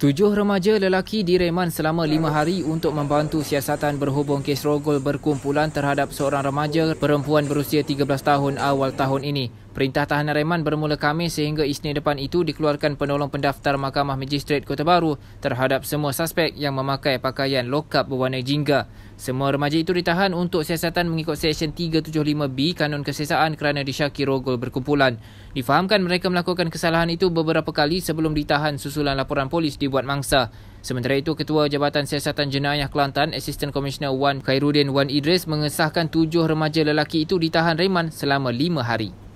Tujuh remaja lelaki direman selama lima hari untuk membantu siasatan berhubung kes rogol berkumpulan terhadap seorang remaja perempuan berusia 13 tahun awal tahun ini. Perintah tahanan reman bermula kami sehingga Isnin depan itu dikeluarkan penolong pendaftar Mahkamah Magistrate Kota Baru terhadap semua suspek yang memakai pakaian lokap berwarna jingga. Semua remaja itu ditahan untuk siasatan mengikut Seksyen 375B Kanun Kesesaan kerana disyaki rogol berkumpulan. Difahamkan mereka melakukan kesalahan itu beberapa kali sebelum ditahan susulan laporan polis dibuat mangsa. Sementara itu, Ketua Jabatan Siasatan Jenayah Kelantan, Assistant Commissioner Wan Khairuddin Wan Idris mengesahkan tujuh remaja lelaki itu ditahan reman selama lima hari.